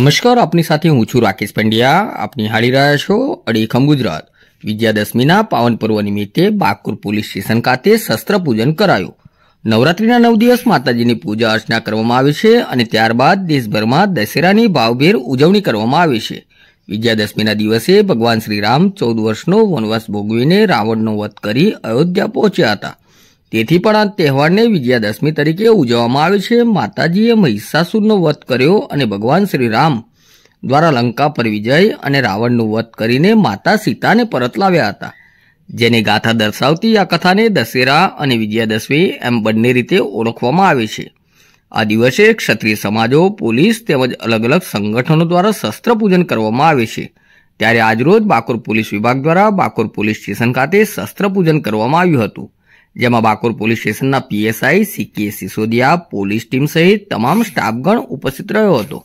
નમસ્કાર આપની સાથે હું છું રાકેશ પંડ્યા આપની હાળી રહ્યા છો અડીખમ ગુજરાત વિજયાદશમીના પાવન પર્વ નિમિત્તે બાગપુર પોલીસ સ્ટેશન ખાતે શસ્ત્ર પૂજન કરાયું નવરાત્રીના નવ દિવસ માતાજીની પૂજા અર્ચના કરવામાં આવે છે અને ત્યારબાદ દેશભરમાં દશેરાની ભાવભેર ઉજવણી કરવામાં આવે છે વિજયાદશમીના દિવસે ભગવાન શ્રીરામ ચૌદ વર્ષનો વનવાસ ભોગવીને રાવણનો વધ કરી અયોધ્યા પહોંચ્યા હતા તેથી પણ આ તહેવારને વિજયાદશમી તરીકે ઉજવવામાં આવે છે માતાજીએ મહિષાસુરનો વધ કર્યો અને ભગવાન શ્રી રામ દ્વારા લંકા પર વિજય અને રાવણનું વધ કરીને માતા સીતાને પરત લાવ્યા હતા જેની ગાથા દર્શાવતી આ કથાને દશેરા અને વિજયાદશમી એમ બંને રીતે ઓળખવામાં આવે છે આ દિવસે ક્ષત્રિય સમાજો પોલીસ તેમજ અલગ અલગ સંગઠનો દ્વારા શસ્ત્ર પૂજન કરવામાં આવે છે ત્યારે આજરોજ બાકોર પોલીસ વિભાગ દ્વારા બાકોર પોલીસ સ્ટેશન ખાતે શસ્ત્ર પૂજન કરવામાં આવ્યું હતું જેમાં બાકોર પોલીસ સ્ટેશનના પીએસઆઈ સીકે કે સિસોદિયા પોલીસ ટીમ સહિત તમામ સ્ટાફગણ ઉપસ્થિત રહ્યો હતો